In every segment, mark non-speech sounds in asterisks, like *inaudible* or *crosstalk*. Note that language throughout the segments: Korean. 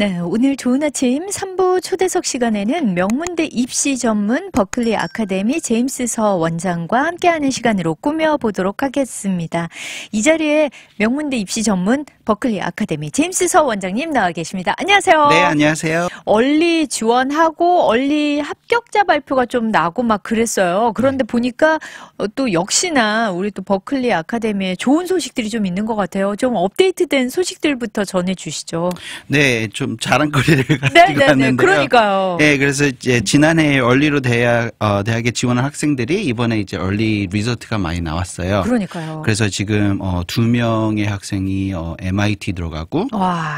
네, 오늘 좋은 아침 3부 초대석 시간에는 명문대 입시 전문 버클리 아카데미 제임스 서 원장과 함께하는 시간으로 꾸며보도록 하겠습니다. 이 자리에 명문대 입시 전문 버클리 아카데미 제임스 서 원장님 나와 계십니다. 안녕하세요. 네, 안녕하세요. 얼리 지원하고 얼리 합격자 발표가 좀 나고 막 그랬어요. 그런데 네. 보니까 어, 또 역시나 우리 또 버클리 아카데미에 좋은 소식들이 좀 있는 것 같아요. 좀 업데이트된 소식들부터 전해주시죠. 네, 좀좀 자랑거리를 네, 가지고 네, 네. 왔는데요. 그러니까요. 예, 네, 그래서 이제 지난해 얼리로 대학 어, 대학에 지원한 학생들이 이번에 이제 얼리 리조트가 많이 나왔어요. 그러니까요. 그래서 지금 어, 두 명의 학생이 어, MIT 들어가고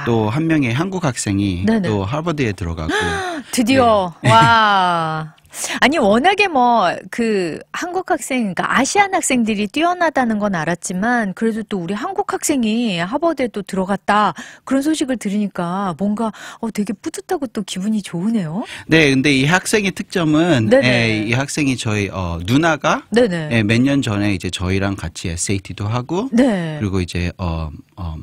또 한 명의 한국 학생이 네네. 또 하버드에 들어가고 *gasps* 드디어 네. 와. *laughs* 아니 워낙에 뭐 그 한국 학생 그러니까 아시안 학생들이 뛰어나다는 건 알았지만 그래도 또 우리 한국 학생이 하버드에 또 들어갔다 그런 소식을 들으니까 뭔가 어 되게 뿌듯하고 또 기분이 좋으네요. 네, 근데 이 학생의 특점은 예, 이 학생이 저희 어, 누나가 예, 몇년 전에 이제 저희랑 같이 SAT도 하고 네. 그리고 이제 어, 어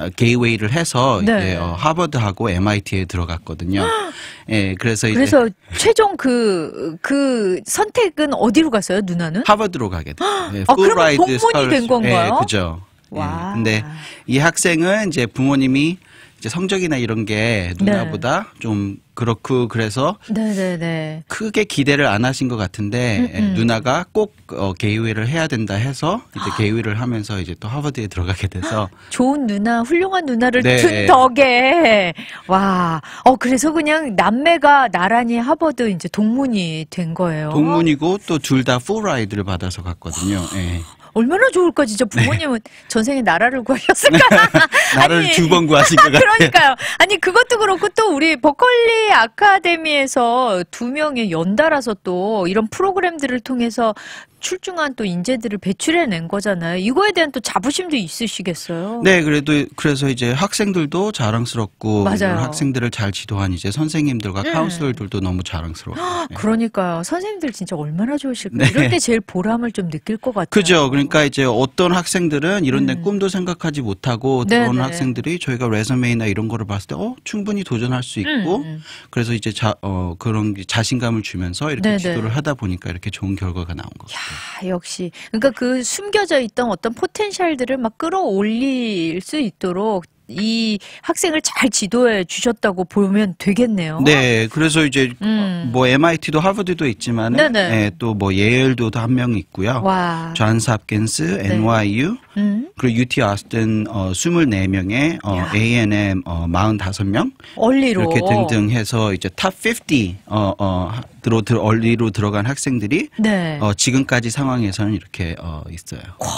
어, 게이웨이를 해서 네. 이제 어, 하버드하고 MIT에 들어갔거든요. *gasps* 예, 그래서 이제 그래서 최종 그그 그 선택은 어디로 갔어요, 누나는? 하버드로 가게 됐어요. *gasps* 예, 아, 그러 동문이 된 건가요? 예, 그죠. 예, 와. 예, 근데 이 학생은 이제 부모님이 이제 성적이나 이런 게 누나보다 네. 좀 그렇고 그래서 네네네. 크게 기대를 안 하신 것 같은데 음음. 예, 음. 누나가 꼭 어, 개의회를 해야 된다 해서 이제 아. 개의회를 하면서 이제 또 하버드에 들어가게 돼서 *gasps* 좋은 누나 훌륭한 누나를 네. 둔 덕에 와어 그래서 그냥 남매가 나란히 하버드 이제 동문이 된 거예요. 동문이고 또 둘 다 풀라이드를 받아서 갔거든요. 예. 네. 얼마나 좋을까 진짜 부모님은 네. 전생에 나라를 구하셨을까? *laughs* 나를 *laughs* 두 번 구하신 것 같아요. 그러니까요. 아니 그것도 그렇고 또 우리 버컬리 아카데미에서 두 명이 연달아서 또 이런 프로그램들을 통해서 출중한 또 인재들을 배출해낸 거잖아요. 이거에 대한 또 자부심도 있으시겠어요. 네, 그래도 그래서 이제 학생들도 자랑스럽고 맞아요. 학생들을 잘 지도한 이제 선생님들과 음. 아, 네. 카운슬들도 너무 자랑스러워. 요 그러니까요. 선생님들 진짜 얼마나 좋으실까. 네. 이럴 때 제일 보람을 좀 느낄 것 같아요. 그죠. 그러니까 이제 어떤 학생들은 이런 데 음. 꿈도 생각하지 못하고 들어오는 네, 네. 학생들이 저희가 레서메이나 이런 거를 봤을 때 어, 충분히 도전할 수 있고 음. 음. 그래서 이제 자, 어, 그런 자신감을 주면서 이렇게 네, 지도를 하다 보니까 이렇게 좋은 결과가 나온 거같요 아, 역시. 그러니까 그 숨겨져 있던 어떤 포텐셜들을 막 끌어올릴 수 있도록 이 학생을 잘 지도해 주셨다고 보면 되겠네요. 네, 그래서 이제 음. 뭐 MIT도 하버드도 있지만 예, 또 뭐 예일도 한 명 있고요. 와. 존스 합킨스, 네. NYU, 음? 그리고 UT 아스튼 어, 24명에 어, 야. A&M 어, 45명 얼리로 이렇게 등등 해서 이제 탑 50 어, 어, 들어, 들 얼리로 들어간 학생들이 네. 어, 지금까지 상황에서는 이렇게 어, 있어요. 와,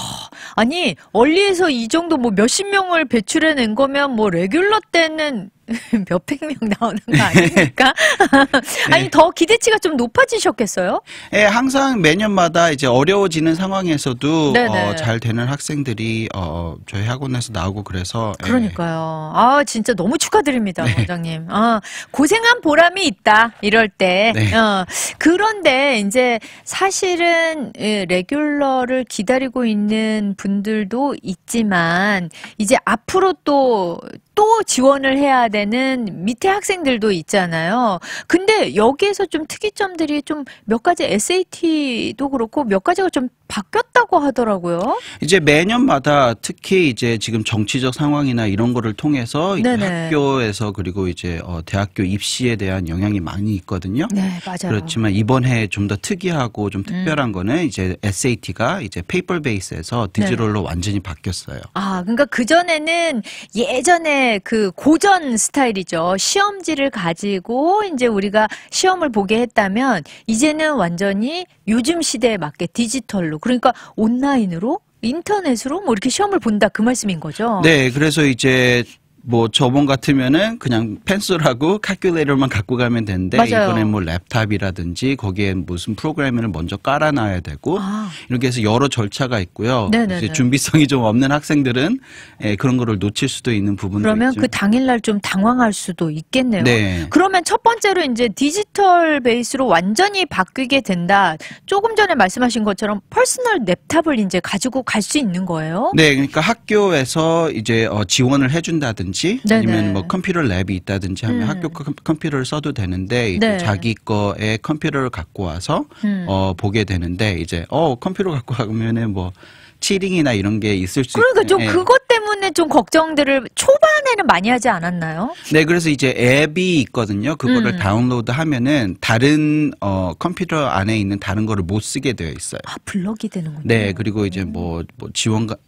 아니 얼리에서 이 정도 뭐 몇십 명을 배출해낸 거면 뭐 레귤러 때는 *laughs* 몇백 명 나오는 거 아닙니까? *laughs* 네. 아니 네. 더 기대치가 좀 높아지셨겠어요? 예, 네, 항상 매년마다 이제 어려워지는 상황에서도 어, 잘 되는 학생들이 어, 저희 학원에서 나오고 그래서 예. 그러니까요. 예. 아 진짜 너무 축하드립니다, 네. 원장님. 아, 고생한 보람이 있다 이럴 때. 네. 어, 그런데 이제 사실은 예, 레귤러를 기다리고 있는 분들도 있지만 이제 앞으로 또또 지원을 해야 되는 밑에 학생들도 있잖아요. 근데 여기에서 좀 특이점들이 좀 몇 가지 SAT도 그렇고 몇 가지가 좀 바뀌었다고 하더라고요. 이제 매년마다 특히 이제 지금 정치적 상황이나 이런 거를 통해서 학교에서 그리고 이제 어 대학교 입시에 대한 영향이 많이 있거든요. 네, 맞아요. 그렇지만 이번 해에 좀 더 특이하고 좀 특별한 음. 거는 이제 SAT가 이제 페이퍼 베이스에서 디지털로 네. 완전히 바뀌었어요. 아, 그러니까 그 전에는 예전에 그 고전 스타일이죠. 시험지를 가지고 이제 우리가 시험을 보게 했다면 이제는 완전히 요즘 시대에 맞게 디지털로 그러니까 온라인으로 인터넷으로 뭐 이렇게 시험을 본다 그 말씀인 거죠. 네, 그래서 이제 뭐 저번 같으면은 그냥 펜슬하고 칼큘레이터만 갖고 가면 되는데 이번엔 뭐 랩탑이라든지 거기에 무슨 프로그램을 먼저 깔아놔야 되고 아. 이렇게 해서 여러 절차가 있고요. 네, 네, 이제 네. 준비성이 좀 없는 학생들은 예, 그런 거를 놓칠 수도 있는 부분도 그러면 있죠. 그 당일날 좀 당황할 수도 있겠네요. 네. 그러면 첫 번째로 이제 디지털 베이스로 완전히 바뀌게 된다. 조금 전에 말씀하신 것처럼 퍼스널 랩탑을 이제 가지고 갈 수 있는 거예요. 네, 그러니까 학교에서 이제 어, 지원을 해준다든지. 있다든지 네네. 아니면 네. 뭐 컴퓨터 랩이 있다든지 하면 음. 학교 그 컴퓨터를 써도 되는데 네. 자기 거에 컴퓨터를 갖고 와서 음. 어 보게 되는데 이제 어 컴퓨터 갖고 가면은 뭐 치링이나 이런 게 있을 수 그러니까 좀 예. 그것 때문에 좀 걱정들을 초반에는 많이 하지 않았나요? 네, 그래서 이제 앱이 있거든요. 그거를 음. 다운로드 하면은 다른 어 컴퓨터 안에 있는 다른 거를 못 쓰게 되어 있어요. 아, 블럭이 되는군요. 네, 그리고 이제 뭐, 뭐 지원 가그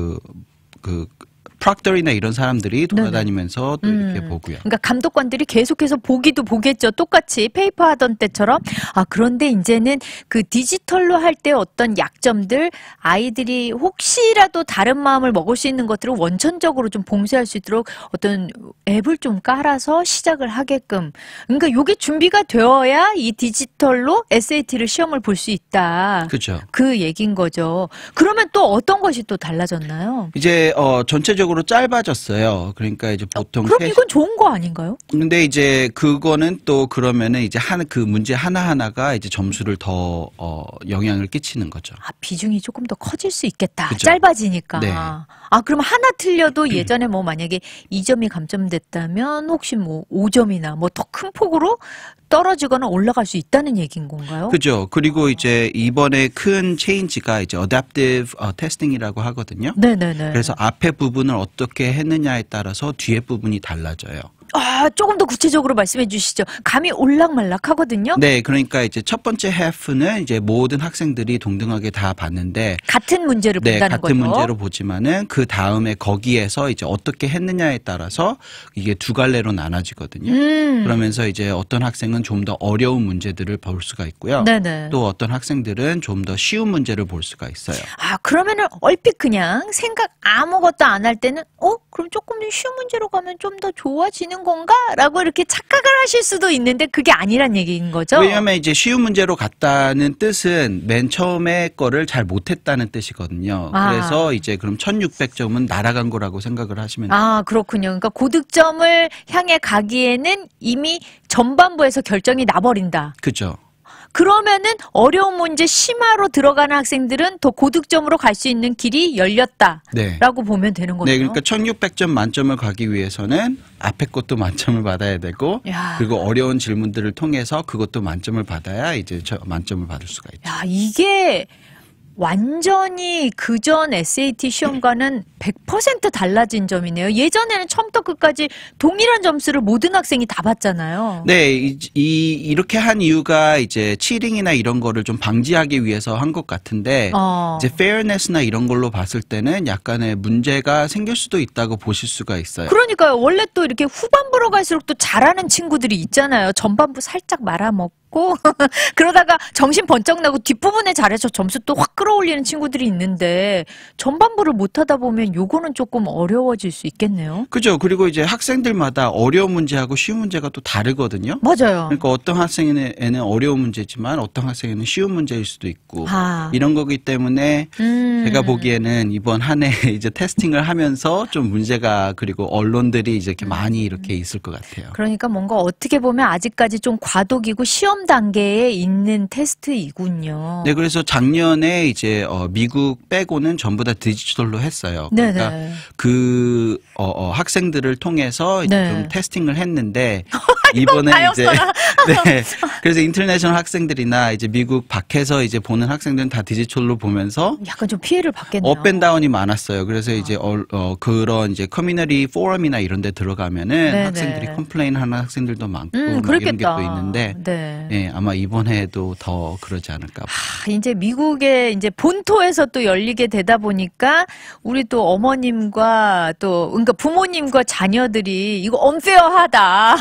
그, 그 프락터리나 이런 사람들이 돌아다니면서 네네. 또 이렇게 음. 보고요. 그러니까 감독관들이 계속해서 보기도 보겠죠. 똑같이 페이퍼 하던 때처럼. 아 그런데 이제는 그 디지털로 할 때 어떤 약점들 아이들이 혹시라도 다른 마음을 먹을 수 있는 것들을 원천적으로 좀 봉쇄할 수 있도록 어떤 앱을 좀 깔아서 시작을 하게끔. 그러니까 요게 준비가 되어야 이 디지털로 SAT를 시험을 볼 수 있다. 그죠. 그 얘긴 거죠. 그러면 또 어떤 것이 또 달라졌나요? 이제 어 전체적으로 상대적으로 짧아졌어요. 그러니까 이제 아, 보통 어, 그럼 이건 좋은 거 아닌가요? 근데 이제 그거는 또 그러면은 이제 한 그 문제 하나 하나가 이제 점수를 더 어, 영향을 끼치는 거죠. 아 비중이 조금 더 커질 수 있겠다. 그죠? 짧아지니까. 네. 아 그럼 하나 틀려도 음. 예전에 뭐 만약에 2점이 감점됐다면 혹시 뭐 5점이나 뭐 더 큰 폭으로 떨어지거나 올라갈 수 있다는 얘기인 건가요? 그죠. 그리고 아. 이제 이번에 큰 체인지가 이제 어댑티브 어, 테스팅이라고 하거든요. 네네네. 그래서 앞에 부분을 어떻게 했느냐에 따라서 뒤에 부분이 달라져요. 아, 조금 더 구체적으로 말씀해 주시죠. 감이 올락말락하거든요. 네, 그러니까 이제 첫 번째 해프는 이제 모든 학생들이 동등하게 다 봤는데 같은 문제를 네, 본다는 같은 거죠. 같은 문제로 보지만은 그 다음에 거기에서 이제 어떻게 했느냐에 따라서 이게 두 갈래로 나눠지거든요. 음. 그러면서 이제 어떤 학생은 좀 더 어려운 문제들을 볼 수가 있고요. 네네. 또 어떤 학생들은 좀 더 쉬운 문제를 볼 수가 있어요. 아, 그러면은 얼핏 그냥 생각 아무것도 안 할 때는 어, 그럼 조금 쉬운 문제로 가면 좀 더 좋아지는 있는 건가? 라고 이렇게 착각을 하실 수도 있는데 그게 아니란 얘기인 거죠? 왜냐하면 이제 쉬운 문제로 갔다는 뜻은 맨 처음에 거를 잘 못했다는 뜻이거든요. 아. 그래서 이제 그럼 1600점은 날아간 거라고 생각을 하시면 아, 돼요. 아, 그렇군요. 그러니까 고득점을 향해 가기에는 이미 전반부에서 결정이 나버린다. 그죠. 그러면은 어려운 문제 심화로 들어가는 학생들은 더 고득점으로 갈 수 있는 길이 열렸다라고 네. 보면 되는 거죠. 네, 그러니까 1600점 만점을 가기 위해서는 앞에 것도 만점을 받아야 되고 야. 그리고 어려운 질문들을 통해서 그것도 만점을 받아야 이제 만점을 받을 수가 있죠. 야, 이게 완전히 그전 SAT 시험과는 100% 달라진 점이네요. 예전에는 처음부터 끝까지 동일한 점수를 모든 학생이 다 받잖아요. 네, 이, 이 렇게한 이유가 이제 치링이나 이런 거를 좀 방지하기 위해서 한 것 같은데 어. 이제 페어네스나 이런 걸로 봤을 때는 약간의 문제가 생길 수도 있다고 보실 수가 있어요. 그러니까요. 원래 또 이렇게 후반부로 갈수록 또 잘하는 친구들이 있잖아요. 전반부 살짝 말아먹고 했고 *laughs* 그러다가 정신 번쩍 나고 뒷부분에 잘해서 점수 또 확 끌어올리는 친구들이 있는데 전반부를 못하다 보면 요거는 조금 어려워질 수 있겠네요. 그죠. 그리고 이제 학생들마다 어려운 문제하고 쉬운 문제가 또 다르거든요. 맞아요. 그러니까 어떤 학생에는 어려운 문제지만 어떤 학생에는 쉬운 문제일 수도 있고 아. 이런 거기 때문에 음. 제가 보기에는 이번 한해 *laughs* 이제 테스팅을 하면서 좀 문제가 그리고 언론들이 이제 이렇게 많이 이렇게 있을 것 같아요. 그러니까 뭔가 어떻게 보면 아직까지 좀 과도기고 시험 실험 단계에 있는 테스트이군요. 네, 그래서 작년에 이제 어, 미국 빼고는 전부 다 디지털로 했어요. 네, 그러니까 네. 그 어, 어, 학생들을 통해서 이제 네. 좀 테스팅을 했는데 *laughs* 이번에 이제 *laughs* 네. 아, 그래서 인터내셔널 학생들이나 이제 미국 밖에서 이제 보는 학생들은 다 디지털로 보면서 약간 좀 피해를 받겠네요. 업앤다운이 많았어요. 그래서 이제 어, 어, 그런 이제 커뮤니티 포럼이나 이런 데 들어가면은 네네. 학생들이 컴플레인 하는 학생들도 많고 음, 이런 게 또 있는데 네. 네. 아마 이번에도 더 그러지 않을까. 아, 이제 미국의 이제 본토에서 또 열리게 되다 보니까 우리 또 어머님과 또 그러니까 부모님과 자녀들이 이거 엄페어하다.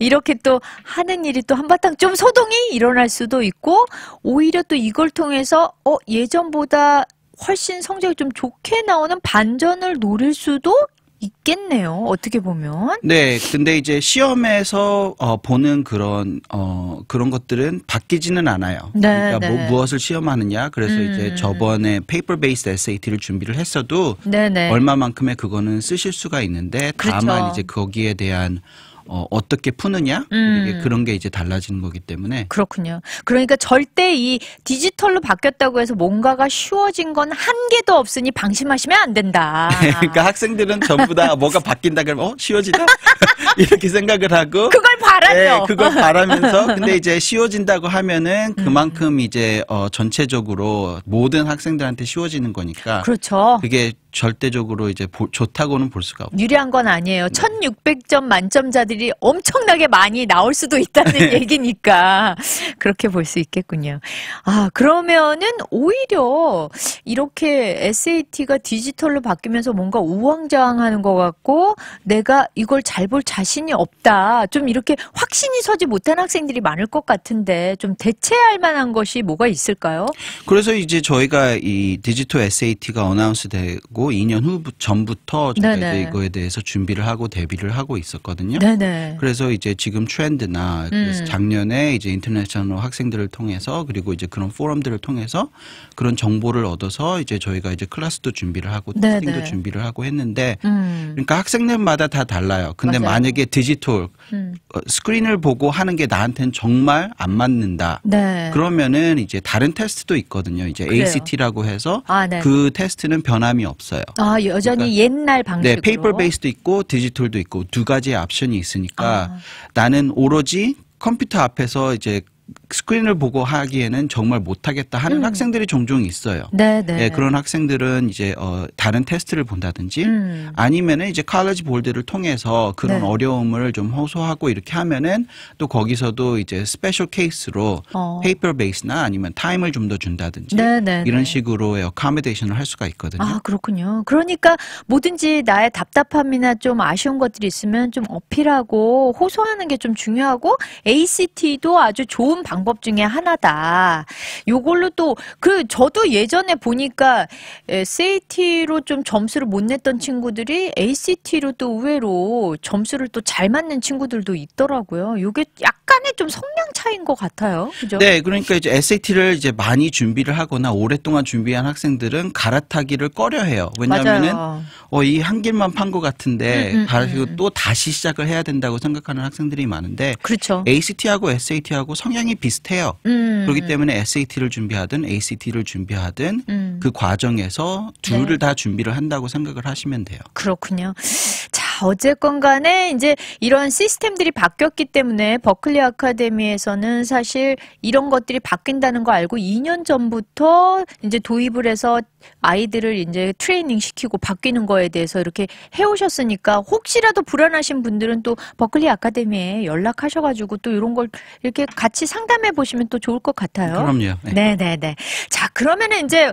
이렇게 또 하는 일이 또 한바탕 좀 소동이 일어날 수도 있고 오히려 또 이걸 통해서 어 예전보다 훨씬 성적이 좀 좋게 나오는 반전을 노릴 수도 있겠네요. 어떻게 보면. 네. 근데 이제 시험에서 어, 보는 그런 어, 그런 것들은 바뀌지는 않아요. 네, 그러니까 뭐 네. 뭐 무엇을 시험하느냐. 그래서 음. 이제 저번에 페이퍼 베이스 SAT를 준비를 했어도 네, 네, 얼마만큼의 그거는 쓰실 수가 있는데 그렇죠. 다만 이제 거기에 대한 어, 어떻게 푸느냐 음. 그런 게 이제 달라지는 거기 때문에 그렇군요. 그러니까 절대 이 디지털로 바뀌었다고 해서 뭔가가 쉬워진 건 한 개도 없으니 방심하시면 안 된다. *laughs* 그러니까 학생들은 전부 다 뭐가 바뀐다 그러면 어 쉬워지다 *laughs* 이렇게 생각을 하고 그걸 바라죠. 네, 그걸 바라면서 *laughs* 근데 이제 쉬워진다고 하면은 음. 그만큼 음. 이제 어, 전체적으로 모든 학생들한테 쉬워지는 거니까 그렇죠. 그게 절대적으로 이제 보, 좋다고는 볼 수가 없고 유리한 건 아니에요. 네. 1600점 만점자들이 엄청나게 많이 나올 수도 있다는 *laughs* 네. 얘기니까 그렇게 볼 수 있겠군요. 아, 그러면은 오히려 이렇게 SAT가 디지털로 바뀌면서 뭔가 우왕좌왕하는 것 같고 내가 이걸 잘 볼 자신이 없다. 좀 이렇게 확신이 서지 못한 학생들이 많을 것 같은데 좀 대체할 만한 것이 뭐가 있을까요? 그래서 이제 저희가 이 디지털 SAT가 어나운스 되고 하 2년 후 전부터 저희가 네네. 이제 이거에 대해서 준비를 하고 대비를 하고 있었거든요. 네네. 그래서 이제 지금 트렌드나 그 음. 작년에 이제 인터내셔널 학생들을 통해서 그리고 이제 그런 포럼들을 통해서 그런 정보를 얻어서 이제 저희가 이제 클래스도 준비를 하고 네네. 테스팅도 준비를 하고 했는데 음. 그러니까 학생들마다 다 달라요. 근데 맞아요. 만약에 디지털 음. 어, 스크린을 보고 하는 게 나한테는 정말 안 맞는다. 네. 그러면은 이제 다른 테스트도 있거든요. 이제 그래요. ACT라고 해서 아, 네. 그 테스트는 변함이 없어. 요 없어요. 아 여전히 그러니까, 옛날 방식으로. 네, 페이퍼 베이스도 있고 디지털도 있고 두 가지의 옵션이 있으니까 아. 나는 오로지 컴퓨터 앞에서 이제 스크린을 보고 하기에는 정말 못하겠다 하는 음. 학생들이 종종 있어요. 네, 네. 예, 그런 학생들은 이제 어, 다른 테스트를 본다든지 음. 아니면은 이제 칼라지 볼드를 통해서 그런 네. 어려움을 좀 호소하고 이렇게 하면은 또 거기서도 이제 스페셜 케이스로 어. 페이퍼 베이스나 아니면 타임을 좀 더 준다든지 네, 네, 네, 이런 식으로의 어카메데이션을 할 수가 있거든요. 아 그렇군요. 그러니까 뭐든지 나의 답답함이나 좀 아쉬운 것들이 있으면 좀 어필하고 호소하는 게 좀 중요하고 ACT도 아주 좋은 좋은 방법 중에 하나다. 요걸로 또 그 저도 예전에 보니까 SAT로 좀 점수를 못 냈던 친구들이 ACT로 또 의외로 점수를 또 잘 맞는 친구들도 있더라고요. 요게 약간의 좀 성향 차이인 것 같아요. 그죠? 네, 그러니까 이제 SAT를 이제 많이 준비를 하거나 오랫동안 준비한 학생들은 갈아타기를 꺼려해요. 왜냐하면은 어, 이 한 길만 판 것 같은데 갈아타고 음, 음, 음. 또 다시 시작을 해야 된다고 생각하는 학생들이 많은데 그렇죠. ACT하고 SAT하고 성향이 상당히 비슷해요. 음, 그렇기 때문에 SAT를 준비하든 ACT를 준비하든 음. 그 과정에서 둘을 네. 다 준비를 한다고 생각을 하시면 돼요. 그렇군요. 자, 어쨌건 간에 이제 이런 시스템들이 바뀌었기 때문에 버클리 아카데미에서는 사실 이런 것들이 바뀐다는 거 알고 2년 전부터 이제 도입을 해서 아이들을 이제 트레이닝 시키고 바뀌는 거에 대해서 이렇게 해오셨으니까 혹시라도 불안하신 분들은 또 버클리 아카데미에 연락하셔가지고 또 이런 걸 이렇게 같이 상담해 보시면 또 좋을 것 같아요. 그럼요. 네, 네, 네. 네. 자, 그러면은 이제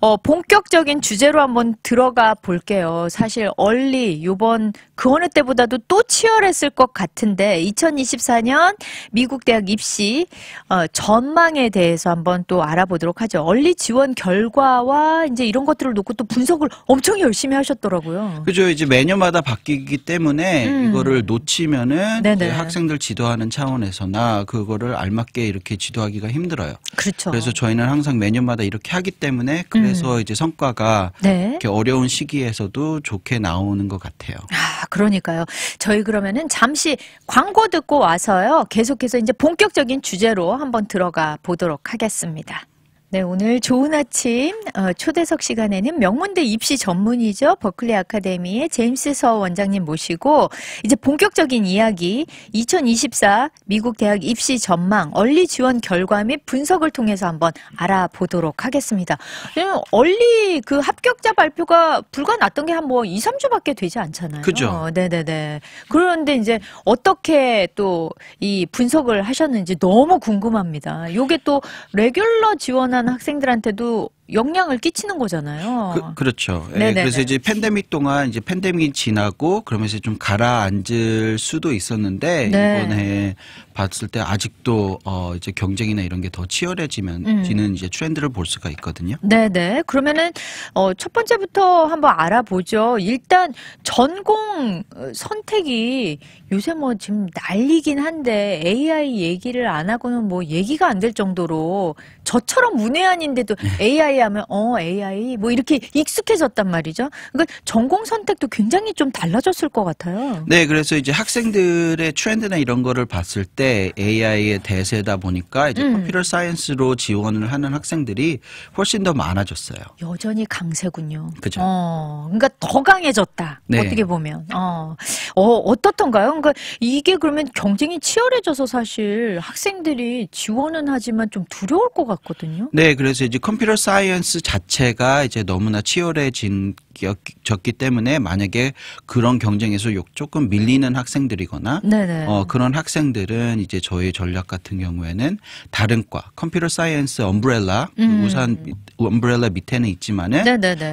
어, 본격적인 주제로 한번 들어가 볼게요. 사실 얼리 요번 그 어느 때보다도 또 치열했을 것 같은데 2024년 미국 대학 입시 어, 전망에 대해서 한번 또 알아보도록 하죠. 얼리 지원 결과와 이제 이런 것들을 놓고 또 분석을 엄청 열심히 하셨더라고요. 그죠. 이제 매년마다 바뀌기 때문에 음. 이거를 놓치면은 학생들 지도하는 차원에서나 그거를 알맞게 이렇게 지도하기가 힘들어요. 그렇죠. 그래서 저희는 항상 매년마다 이렇게 하기 때문에 그래서 음. 그래서 음. 이제 성과가 네. 이렇게 어려운 시기에서도 좋게 나오는 것 같아요. 아, 그러니까요. 저희 그러면은 잠시 광고 듣고 와서요. 계속해서 이제 본격적인 주제로 한번 들어가 보도록 하겠습니다. 네, 오늘 좋은 아침 어, 초대석 시간에는 명문대 입시 전문이죠. 버클리 아카데미의 제임스 서 원장님 모시고 이제 본격적인 이야기 2024 미국 대학 입시 전망 얼리 지원 결과 및 분석을 통해서 한번 알아보도록 하겠습니다. 음, 얼리 그 합격자 발표가 불과 났던 게 한 뭐 2, 3주밖에 되지 않잖아요. 그죠. 어, 네네네. 그런데 이제 어떻게 또 이 분석을 하셨는지 너무 궁금합니다. 요게 또 레귤러 지원한 지원는 학생들한테도 영향을 끼치는 거잖아요. 그, 렇죠 예, 네, 그래서 이제 팬데믹 동안 이제 팬데믹이 지나고 그러면서 좀 가라앉을 수도 있었는데 네. 이번에 봤을 때 아직도 어 이제 경쟁이나 이런 게 더 치열해지면 음. 지는 이제 트렌드를 볼 수가 있거든요. 네, 네. 그러면은 어 첫 번째부터 한번 알아보죠. 일단 전공 선택이 요새 뭐 지금 난리긴 한데 AI 얘기를 안 하고는 뭐 얘기가 안 될 정도로 저처럼 문외한인데도 AI 네. AI 하면 어 AI 뭐 이렇게 익숙해졌단 말이죠. 그러니까 전공 선택도 굉장히 좀 달라졌을 것 같아요. 네, 그래서 이제 학생들의 트렌드나 이런 거를 봤을 때 AI의 대세다 보니까 이제 음. 컴퓨터 사이언스로 지원을 하는 학생들이 훨씬 더 많아졌어요. 여전히 강세군요. 그죠. 어, 그러니까 더 강해졌다. 네. 어떻게 보면 어, 어 어떻던가요? 그러니까 이게 그러면 경쟁이 치열해져서 사실 학생들이 지원은 하지만 좀 두려울 것 같거든요. 네, 그래서 이제 컴퓨터 사이언스 사이언스 자체가 이제 너무나 치열해진졌기 때문에 만약에 그런 경쟁에서 조금 밀리는 학생들이거나 어, 그런 학생들은 이제 저희 전략 같은 경우에는 다른 과 컴퓨터 사이언스 엄브렐라 음. 우산 엄브렐라 밑에는 있지만은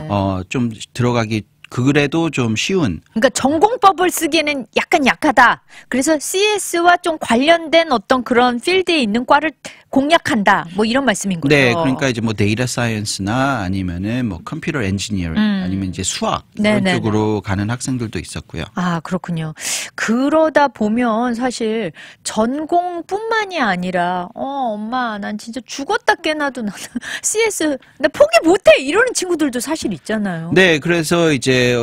어, 좀 들어가기 그래도 좀 쉬운. 그러니까 전공법을 쓰기에는 약간 약하다. 그래서 CS와 좀 관련된 어떤 그런 필드에 있는 과를 공략한다. 뭐 이런 말씀인 거죠. 네, 그러니까 이제 뭐 데이터 사이언스나 아니면은 뭐 컴퓨터 엔지니어링 음. 아니면 이제 수학 네, 네, 이런 네. 쪽으로 가는 학생들도 있었고요. 아 그렇군요. 그러다 보면 사실 전공뿐만이 아니라 어 엄마 난 진짜 죽었다 깨나도 나는 CS *laughs* 나 포기 못해 이러는 친구들도 사실 있잖아요. 네, 그래서 이제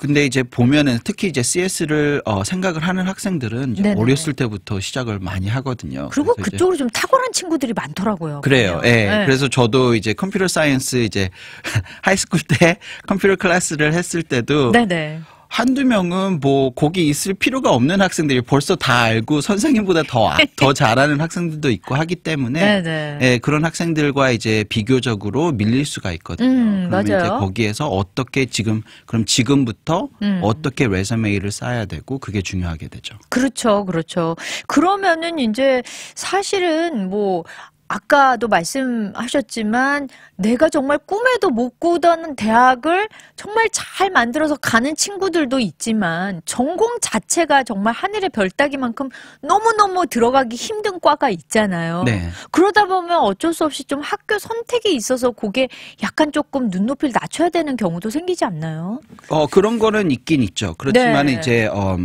근데 이제 보면은 특히 이제 CS를 어, 생각을 하는 학생들은 어렸을 때부터 시작을 많이 하거든요. 그리고 그쪽으로 좀 탁월한 친구들이 많더라고요. 그래요. 예. 네. 그래서 저도 이제 컴퓨터 사이언스 이제 *laughs* 하이스쿨 때 컴퓨터 클래스를 했을 때도 네네. 한두 명은 뭐 거기 있을 필요가 없는 학생들이 벌써 다 알고 선생님보다 더, 아, *laughs* 더 잘하는 학생들도 있고 하기 때문에 네, 네. 예, 그런 학생들과 이제 비교적으로 밀릴 수가 있거든요. 음, 그러면 맞아요. 이제 거기에서 어떻게 지금 그럼 지금부터 음. 어떻게 레서메이를 쌓아야 되고 그게 중요하게 되죠. 그렇죠. 그렇죠. 그러면은 이제 사실은 뭐 아까도 말씀하셨지만 내가 정말 꿈에도 못 꾸던 대학을 정말 잘 만들어서 가는 친구들도 있지만 전공 자체가 정말 하늘의 별따기만큼 너무너무 들어가기 힘든 과가 있잖아요. 네. 그러다 보면 어쩔 수 없이 좀 학교 선택이 있어서 그게 약간 조금 눈높이를 낮춰야 되는 경우도 생기지 않나요? 어, 그런 거는 있긴 있죠. 그렇지만 네. 이제 어,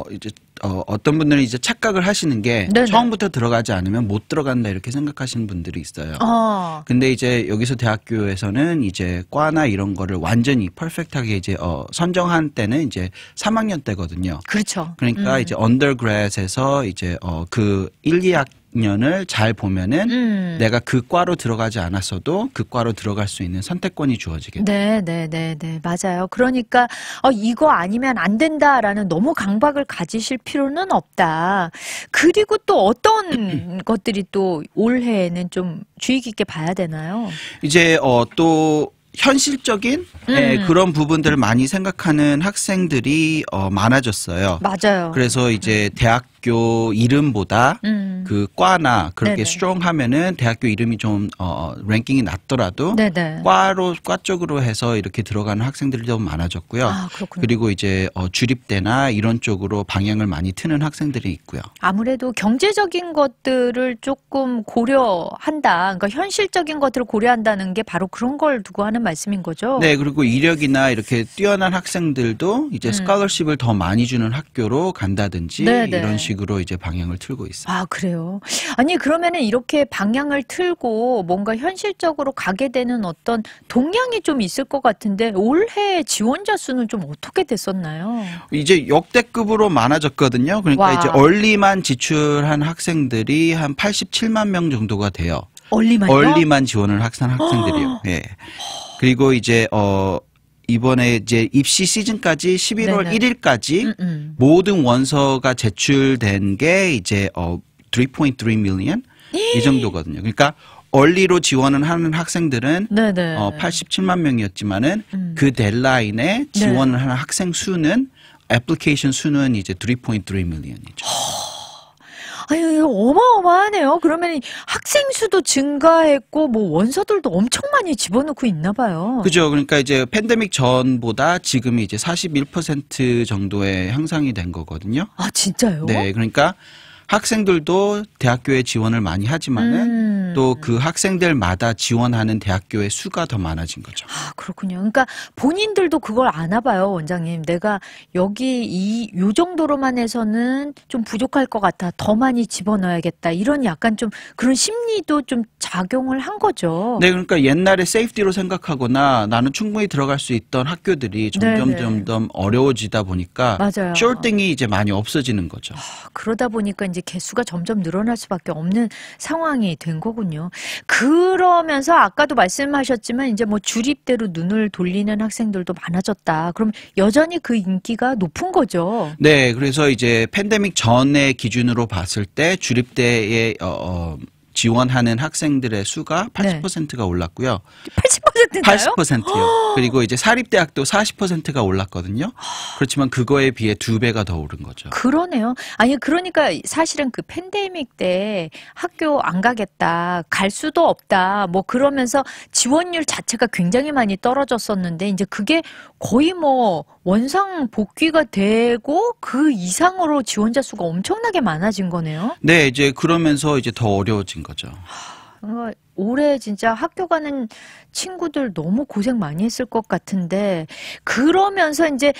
어, 이제 어, 어떤 분들은 이제 착각을 하시는 게 네네. 처음부터 들어가지 않으면 못 들어간다 이렇게 생각하시는 분들이 있어요. 어. 근데 이제 여기서 대학교에서는 이제 과나 이런 거를 완전히 퍼펙트하게 이제 어, 선정한 때는 이제 3학년 때거든요. 그렇죠. 그러니까 음. 이제 언더그래스에서 이제 어, 그 1, 2학 학년을 잘 보면은 음. 내가 그 과로 들어가지 않았어도 그 과로 들어갈 수 있는 선택권이 주어지게 돼요. 네, 네, 네, 네. 맞아요. 그러니까 어 이거 아니면 안 된다라는 너무 강박을 가지실 필요는 없다. 그리고 또 어떤 *clears throat* 것들이 또 올해에는 좀 주의 깊게 봐야 되나요? 이제 어또 현실적인 예, 음. 네, 그런 부분들을 많이 생각하는 학생들이 어, 많아졌어요. 맞아요. 그래서 이제 음. 대학 대학교 이름보다 음. 그 과나 그렇게 수트하면은 대학교 이름이 좀 어, 랭킹이 어, 낮더라도 네네. 과로 과 쪽으로 해서 이렇게 들어가는 학생들이 좀 많아졌고요. 아, 그리고 이제 어, 주립대나 이런 쪽으로 방향을 많이 트는 학생들이 있고요. 아무래도 경제적인 것들을 조금 고려한다. 그러니까 현실적인 것들을 고려한다는 게 바로 그런 걸 두고 하는 말씀인 거죠. 네, 그리고 이력이나 이렇게 뛰어난 학생들도 이제 음. 스카러십을더 많이 주는 학교로 간다든지 네네. 이런 식으로 식으로 이제 방향을 틀고 있어요. 아, 그래요? 아니, 그러면은 이렇게 방향을 틀고 뭔가 현실적으로 가게 되는 어떤 동향이 좀 있을 것 같은데 올해 지원자 수는 좀 어떻게 됐었나요? 이제 역대급으로 많아졌거든요. 그러니까 와. 이제 얼리만 지출한 학생들이 한 87만 명 정도가 돼요. 얼리만 얼리만 지원을 학산 학생들이요. *gasps* 예. 그리고 이제 어 이번에 이제 입시 시즌까지 11월 네네. 1일까지 음음. 모든 원서가 제출된 게 이제 어3.3 million 이 정도거든요. 그러니까 얼리로 지원을 하는 학생들은 네네. 어 87만 명이었지만은 음. 그 델라인에 네. 지원을 네. 하는 학생 수는 애플리케이션 수는 이제 3.3 i o n 이죠 아유, 어마어마하네요. 그러면 학생 수도 증가했고, 뭐 원서들도 엄청 많이 집어넣고 있나 봐요. 그죠. 그러니까 이제 팬데믹 전보다 지금이 이제 41% 정도의 향상이 된 거거든요. 아, 진짜요? 네. 그러니까 학생들도 대학교에 지원을 많이 하지만은 음. 또그 학생들마다 지원하는 대학교의 수가 더 많아진 거죠. 아, 그렇군요. 그러니까 본인들도 그걸 아나 봐요, 원장님. 내가 여기 이 요 정도로만 해서는 좀 부족할 것 같아. 더 많이 집어넣어야겠다. 이런 약간 좀 그런 심리도 좀 작용을 한 거죠. 네, 그러니까 옛날에 세이프티로 생각하거나 나는 충분히 들어갈 수 있던 학교들이 네, 점점 네. 점점 어려워지다 보니까 맞아요. 쇼팅이 이제 많이 없어지는 거죠. 아, 그러다 보니까 이제 이제 개수가 점점 늘어날 수밖에 없는 상황이 된 거군요. 그러면서 아까도 말씀하셨지만 이제 뭐 주립대로 눈을 돌리는 학생들도 많아졌다. 그럼 여전히 그 인기가 높은 거죠. 네, 그래서 이제 팬데믹 전의 기준으로 봤을 때 주립대의 어, 어 지원하는 학생들의 수가 80%가 올랐고요. 80%나요? 80%요. 그리고 이제 사립대학도 40%가 올랐거든요. 그렇지만 그거에 비해 두 배가 더 오른 거죠. 그러네요. 아니 그러니까 사실은 그 팬데믹 때 학교 안 가겠다, 갈 수도 없다, 뭐 그러면서 지원율 자체가 굉장히 많이 떨어졌었는데 이제 그게 거의 뭐 원상 복귀가 되고 그 이상으로 지원자 수가 엄청나게 많아진 거네요. 네, 이제 그러면서 이제 더 어려워진 거죠. 거죠. 올해 진짜 학교 가는 친구들 너무 고생 많이 했을 것 같은데 그러면서 이제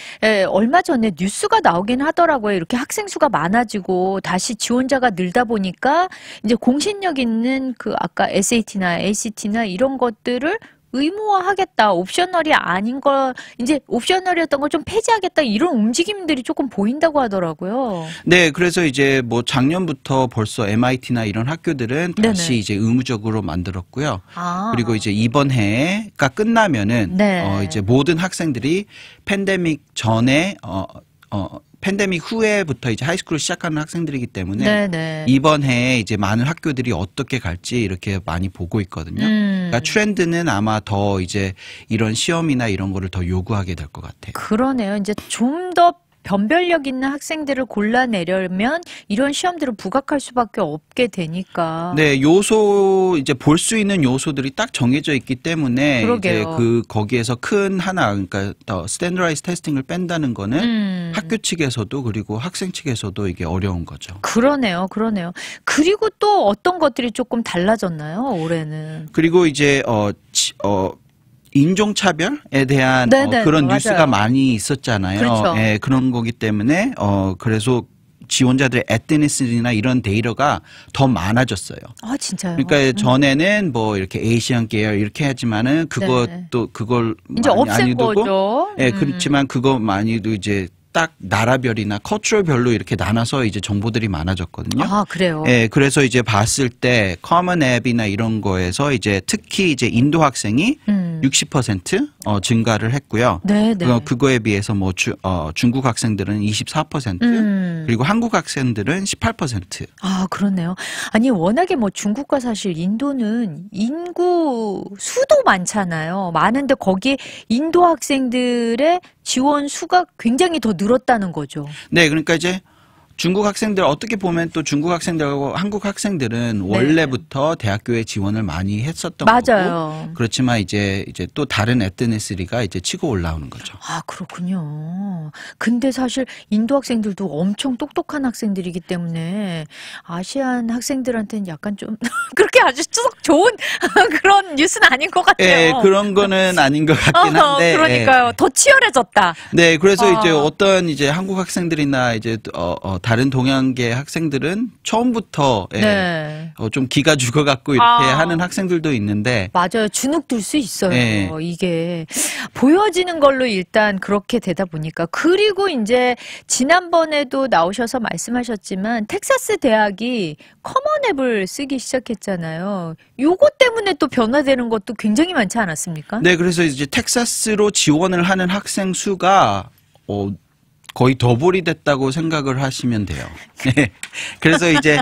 얼마 전에 뉴스가 나오긴 하더라고요. 이렇게 학생 수가 많아지고 다시 지원자가 늘다 보니까 이제 공신력 있는 그 아까 SAT나 ACT나 이런 것들을 의무화하겠다, 옵셔널이 아닌 걸 이제 옵셔널이었던 걸 좀 폐지하겠다 이런 움직임들이 조금 보인다고 하더라고요. 네, 그래서 이제 뭐 작년부터 벌써 MIT나 이런 학교들은 다시 네네. 이제 의무적으로 만들었고요. 아. 그리고 이제 이번 해가 끝나면은 네. 어 이제 모든 학생들이 팬데믹 전에 어 어, 팬데믹 후에부터 이제 하이스쿨을 시작하는 학생들이기 때문에 네네. 네. 이번 해에 이제 많은 학교들이 어떻게 갈지 이렇게 많이 보고 있거든요. 음. 그러니까 트렌드는 아마 더 이제 이런 시험이나 이런 거를 더 요구하게 될 것 같아요. 그러네요. 이제 좀더 변별력 있는 학생들을 골라내려면 이런 시험들을 부각할 수밖에 없게 되니까. 네, 요소 이제 볼 수 있는 요소들이 딱 정해져 있기 때문에 그러게요. 이제 그 거기에서 큰 하나 그러니까 스탠드라이즈 테스팅을 뺀다는 거는 음. 학교 측에서도 그리고 학생 측에서도 이게 어려운 거죠. 그러네요. 그러네요. 그리고 또 어떤 것들이 조금 달라졌나요? 올해는. 그리고 이제 어, 어 인종차별에 대한 어, 네네, 어, 그런 맞아요. 뉴스가 많이 있었잖아요. 그렇죠. 예, 그런 거기 때문에 어 그래서 지원자들의 에트니스나 이런 데이터가 더 많아졌어요. 아 진짜요? 그러니까 음. 전에는 뭐 이렇게 에이시안 계열 이렇게 하지만은 그것도 네. 그걸 많 이제 없앤 거죠. 예, 그렇지만 음. 그거 많이도 이제 딱 나라별이나 커트별로 이렇게 나눠서 이제 정보들이 많아졌거든요. 아, 그래요? 예, 그래서 이제 봤을 때 커먼 앱이나 이런 거에서 이제 특히 이제 인도 학생이 음. 60% 어, 증가를 했고요. 네, 네. 어, 그거에 비해서 뭐 주, 어, 중국 학생들은 24% 음. 그리고 한국 학생들은 18%. 아, 그렇네요. 아니, 워낙에 뭐 중국과 사실 인도는 인구 수도 많잖아요. 많은데 거기에 인도 학생들의 지원 수가 굉장히 더 늘었다는 거죠. 네, 그러니까 이제 중국 학생들 어떻게 보면 또 중국 학생들하고 한국 학생들은 네. 원래부터 대학교에 지원을 많이 했었던 맞아요. 거고 그렇지만 이제 이제 또 다른 에트네스리가 이제 치고 올라오는 거죠. 아 그렇군요. 근데 사실 인도 학생들도 엄청 똑똑한 학생들이기 때문에 아시안 학생들한테는 약간 좀 *laughs* 그렇게 아주 추석 좋은 *laughs* 그런 뉴스는 아닌 것 같아요. 예, 그런 거는 아닌 것 같긴 한데. 어, 그러니까요. 예. 더 치열해졌다. 네, 그래서 어. 이제 어떤 이제 한국 학생들이나 이제 어, 어 다른 동양계 학생들은 처음부터 예, 네. 어, 좀 기가 죽어갖고 이렇게 아. 하는 학생들도 있는데 맞아요 주눅 들 수 있어요 예. 이게 보여지는 걸로 일단 그렇게 되다 보니까 그리고 이제 지난번에도 나오셔서 말씀하셨지만 텍사스 대학이 커먼앱을 쓰기 시작했잖아요 요것 때문에 또 변화되는 것도 굉장히 많지 않았습니까? 네 그래서 이제 텍사스로 지원을 하는 학생 수가 어, 거의 더블이 됐다고 생각을 하시면 돼요. *laughs* 네. 그래서 이제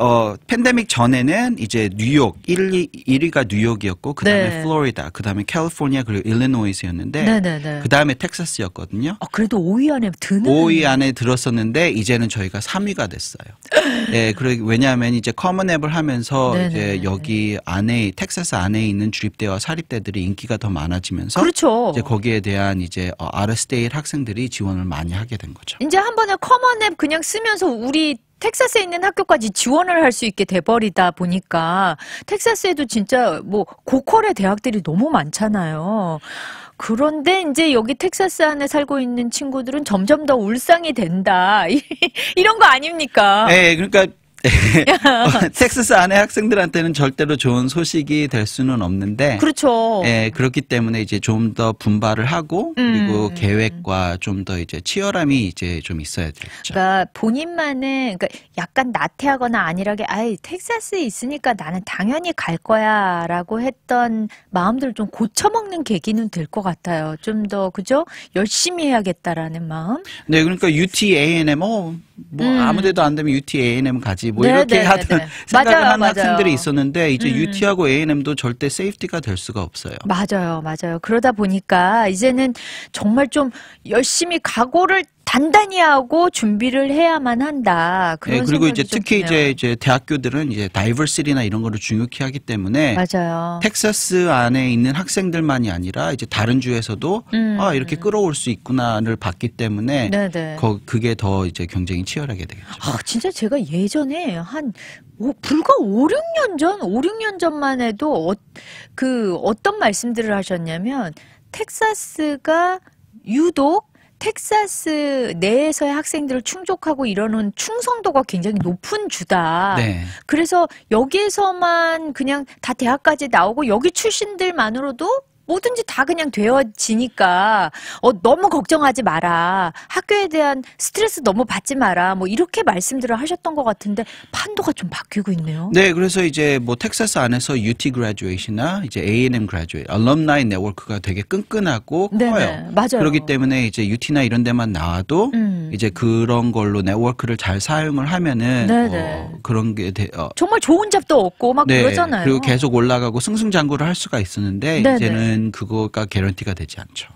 어 팬데믹 전에는 이제 뉴욕 1, 2, 1위가 뉴욕이었고 그다음에 네. 플로리다, 그다음에 캘리포니아 그리고 일리노이스였는데 네, 네, 네. 그다음에 텍사스였거든요. 아, 그래도 5위 안에 드는 5위 안에 들었었는데 이제는 저희가 3위가 됐어요. *gasps* 네, 그래 왜냐하면 이제 커먼 앱을 하면서 이제 여기 안에 텍사스 안에 있는 주립대와 사립대들이 인기가 더 많아지면서 그렇죠. 이제 거기에 대한 이제 어, 아르스테일 학생들이 지원을 많이 하게 된 거죠. 이제 한 번에 커먼 앱 그냥 쓰면서 우리 텍사스에 있는 학교까지 지원을 할 수 있게 돼버리다 보니까 텍사스에도 진짜 뭐 고퀄의 대학들이 너무 많잖아요. 그런데 이제 여기 텍사스 안에 살고 있는 친구들은 점점 더 울상이 된다. *laughs* 이런 거 아닙니까? 네, 그러니까 어, *laughs* 텍사스 안에 학생들한테는 절대로 좋은 소식이 될 수는 없는데 그렇죠. 예, 그렇기 때문에 이제 좀 더 분발을 하고 그리고 음. 계획과 좀 더 이제 치열함이 이제 좀 있어야 되겠죠. 그러니까 본인만은 그러니까 약간 나태하거나 아니라게 아이 텍사스에 있으니까 나는 당연히 갈 거야라고 했던 마음들을 좀 고쳐먹는 계기는 될 것 같아요. 좀 더 그죠? 열심히 해야겠다라는 마음. 네, 그러니까 UT A&M 어, 뭐, 뭐 음. 아무데도 안 되면 UT A&M 가지 뭐네 이렇게 네, 네, 하던 네네. *laughs* 생각을 맞아요, 하 맞아요. 학생들이 있었는데 이제 음. UT하고 A&M도 절대 세이프티가 될 수가 없어요. 맞아요, 맞아요. 그러다 보니까 이제는 정말 좀 열심히 각오를 단단히 하고 준비를 해야만 한다. 그런 네, 그리고 이제 특히 이제 이제 대학교들은 이제 다이버시티나 이런 거를 중요케 하기 때문에 맞아요. 텍사스 안에 있는 학생들만이 아니라 이제 다른 주에서도 음, 아 이렇게 음. 끌어올 수 있구나를 봤기 때문에 네네. 네. 거, 그게 더 이제 경쟁이 치열하게 되겠죠. 아, 진짜 제가 예전에 한 오, 불과 5, 6년 전, 5, 6년 전만 해도 어, 그 어떤 말씀들을 하셨냐면 텍사스가 유독 텍사스 내에서의 학생들을 충족하고 이러는 충성도가 굉장히 높은 주다. 네. 그래서 여기에서만 그냥 다 대학까지 나오고 여기 출신들만으로도 뭐든지 다 그냥 되어지니까 어, 너무 걱정하지 마라. 학교에 대한 스트레스 너무 받지 마라. 뭐 이렇게 말씀들을 하셨던 것 같은데 판도가 좀 바뀌고 있네요. 네, 그래서 이제 뭐 텍사스 안에서 UT graduate이나 i o 이제 A&M graduate, alumni 네트워크가 되게 끈끈하고 네네, 커요. 맞아요. 그렇기 때문에 이제 UT나 이런 데만 나와도 음. 이제 그런 걸로 네트워크를 잘 사용을 하면은 어, 그런 게 되, 어. 정말 좋은 잡도 없고 막 네, 그러잖아요. 그리고 계속 올라가고 승승장구를 할 수가 있었는데 네네. 이제는 이는 그거가 개런티가 되지 않죠.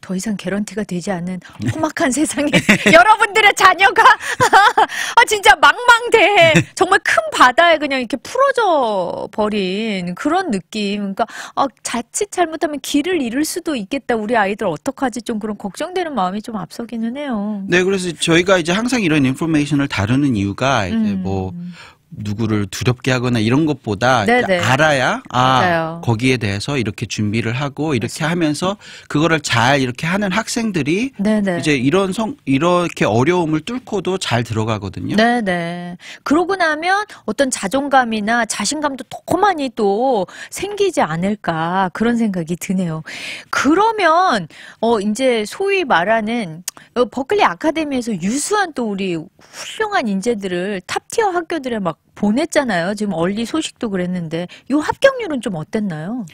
더 이상 개런티가 되지 않는 험악한 *laughs* 세상에 여러분들의 자녀가 *laughs* 아 진짜 망망대해 정말 큰 바다에 그냥 이렇게 풀어져 버린 그런 느낌 그러니까 아, 자칫 잘못하면 길을 잃을 수도 있겠다 우리 아이들 어떡하지 좀 그런 걱정되는 마음이 좀 앞서기는 해요. 네 그래서 저희가 이제 항상 이런 인포메이션을 다루는 이유가 이제 뭐 음. 뭐 누구를 두렵게 하거나 이런 것보다 네네. 알아야 아 맞아요. 거기에 대해서 이렇게 준비를 하고 이렇게 맞습니다. 하면서 그거를 잘 이렇게 하는 학생들이 네네. 이제 이런 성 이렇게 어려움을 뚫고도 잘 들어가거든요. 네네. 그러고 나면 어떤 자존감이나 자신감도 더 많이 또 생기지 않을까 그런 생각이 드네요. 그러면 어 이제 소위 말하는 어, 버클리 아카데미에서 유수한 또 우리 훌륭한 인재들을 탑티어 학교들에 막 보냈잖아요. 지금 얼리 소식도 그랬는데 이 합격률은 좀 어땠나요?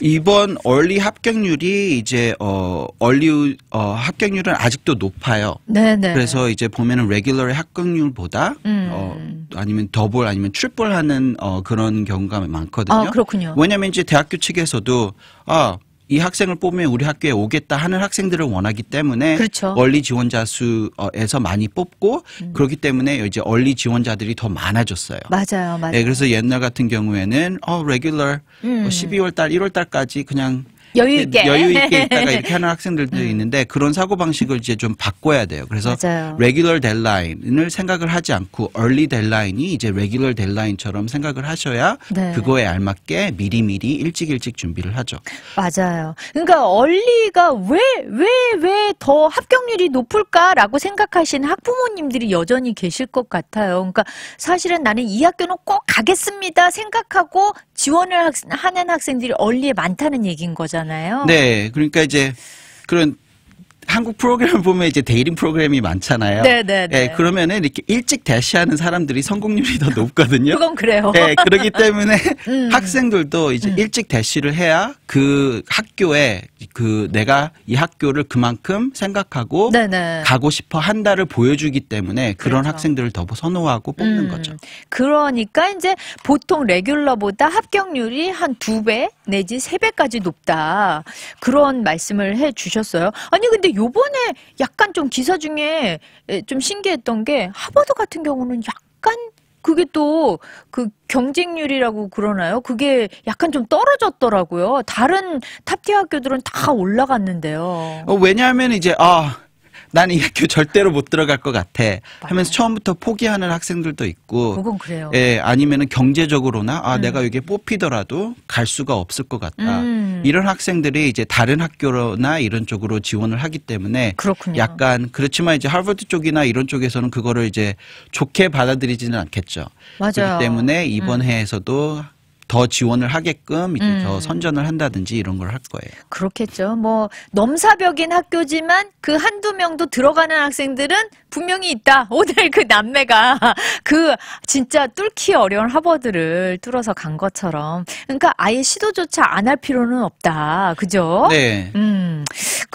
이번 얼리 합격률이 이제 어 얼리 어 합격률은 아직도 높아요. 네네. 네. 그래서 이제 보면은 레귤러의 합격률보다 음. 어 아니면 더블 아니면 트리플 하는 어 그런 경우가 많거든요. 아, 그렇군요. 왜냐면 이제 대학교 측에서도 아이 학생을 뽑으면 우리 학교에 오겠다 하는 학생들을 원하기 때문에 그렇죠. 얼리 지원자 수에서 많이 뽑고 음. 그렇기 때문에 이제 원리 지원자들이 더 많아졌어요. 맞아요, 맞아요. 네, 그래서 옛날 같은 경우에는 어 레귤러 뭐 음. 12월 달, 1월 달까지 그냥 여유 있게 여유 *laughs* 있게 있다가 이렇게 하는 학생들도 있는데 그런 사고 방식을 이제 좀 바꿔야 돼요. 그래서 맞아요. 레귤러 델라인을 생각을 하지 않고 얼리 델라인이 이제 레귤러 델라인처럼 생각을 하셔야 네. 그거에 알맞게 미리미리 일찍 일찍 준비를 하죠. 맞아요. 그러니까 얼리가 왜 왜 왜 더 합격률이 높을까라고 생각하신 학부모님들이 여전히 계실 것 같아요. 그러니까 사실은 나는 이 학교는 꼭 가겠습니다 생각하고 지원을 학, 하는 학생들이 얼리에 많다는 얘기인 거잖아요. 네. 그러니까 이제 그런 한국 프로그램을 보면 이제 데이링 프로그램이 많잖아요. 네네. 네, 예, 네, 그러면은 이렇게 일찍 대시하는 사람들이 성공률이 더 높거든요. 그건 그래요. 네, 예, 그렇기 때문에 *laughs* 음. 학생들도 이제 음. 일찍 대시를 해야 그 학교에 그 내가 이 학교를 그만큼 생각하고 네네. 네. 가고 싶어 한다를 보여주기 때문에 그런 그렇죠. 학생들을 더 선호하고 뽑는 음. 거죠. 그러니까 이제 보통 레귤러보다 합격률이 한 두 배 내지 세 배까지 높다. 그런 말씀을 해 주셨어요. 아니 근데 요번에 약간 좀 기사 중에 좀 신기했던 게 하버드 같은 경우는 약간 그게 또 그 경쟁률이라고 그러나요? 그게 약간 좀 떨어졌더라고요. 다른 탑 대학교들은 다 올라갔는데요. 어, 왜냐하면 이제 아 난이 학교 절대로 못 들어갈 것 같아 하면서 아. 처음부터 포기하는 학생들도 있고 그건 그래요. 예, 아니면은 경제적으로나 아 음. 내가 여기에 뽑히더라도 갈 수가 없을 것 같다. 음. 이런 학생들이 이제 다른 학교나 이런 쪽으로 지원을 하기 때문에 그렇군요. 약간 그렇지만 이제 하버드 쪽이나 이런 쪽에서는 그거를 이제 좋게 받아들이지는 않겠죠. 맞아요. 그렇기 때문에 이번 음. 해에서도 더 지원을 하게끔 이제 음. 더 선전을 한다든지 이런 걸 할 거예요. 그렇겠죠. 뭐 넘사벽인 학교지만 그 한두 명도 들어가는 학생들은 분명히 있다. *laughs* 오늘 그 남매가 *laughs* 그 진짜 뚫기 어려운 하버드를 뚫어서 간 것처럼. 그러니까 아예 시도조차 안 할 필요는 없다. 그죠? 네. 음.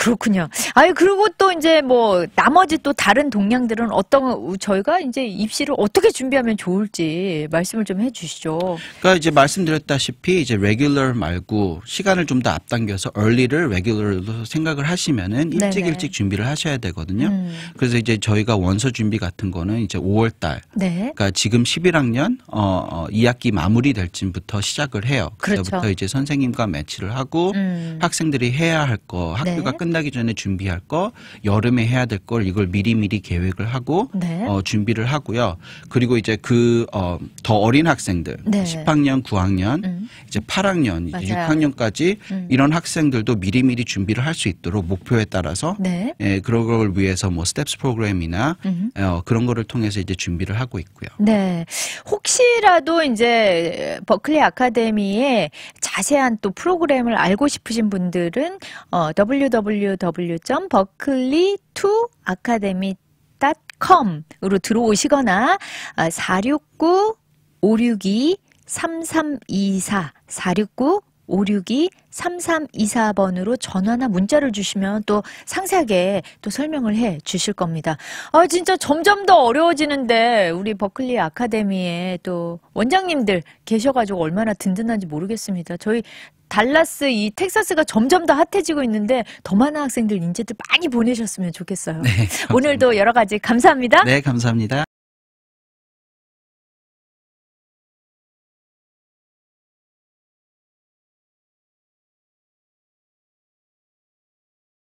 그렇군요. 아유 그리고 또 이제 뭐 나머지 또 다른 동량들은 어떤 저희가 이제 입시를 어떻게 준비하면 좋을지 말씀을 좀 해주시죠. 그러니까 이제 말씀드렸다시피 이제 레귤러 말고 시간을 좀 더 앞당겨서 얼리를 레귤러로 생각을 하시면은 일찍 네네. 일찍 준비를 하셔야 되거든요. 음. 그래서 이제 저희가 원서 준비 같은 거는 이제 5월달. 네. 그러니까 지금 11학년 어, 어 2학기 마무리 될 쯤부터 시작을 해요. 그때부터 그렇죠. 이제 선생님과 매치를 하고 음. 학생들이 해야 할 거 학교가 네. 끝. 끝나기 전에 준비할 거, 여름에 해야 될 걸 이걸 미리미리 계획을 하고 네. 어, 준비를 하고요. 그리고 이제 그 더 어, 어린 학생들, 네. 10학년, 9학년, 음. 이제 8학년, 이제 6학년까지 음. 이런 학생들도 미리미리 준비를 할 수 있도록 목표에 따라서 네. 예, 그런 걸 위해서 뭐 스텝스 프로그램이나 음. 어, 그런 거를 통해서 이제 준비를 하고 있고요. 네. 혹시라도 이제 버클리 아카데미에 자세한 또 프로그램을 알고 싶으신 분들은 어, www www.berkeley2academy.com으로 들어오시거나 469 562 3324 469 562-3324번으로 전화나 문자를 주시면 또 상세하게 또 설명을 해 주실 겁니다. 아, 진짜 점점 더 어려워지는데 우리 버클리 아카데미에 또 원장님들 계셔가지고 얼마나 든든한지 모르겠습니다. 저희 달라스 이 텍사스가 점점 더 핫해지고 있는데 더 많은 학생들 인재들 많이 보내셨으면 좋겠어요. 네, 오늘도 여러 가지 감사합니다. 네, 감사합니다.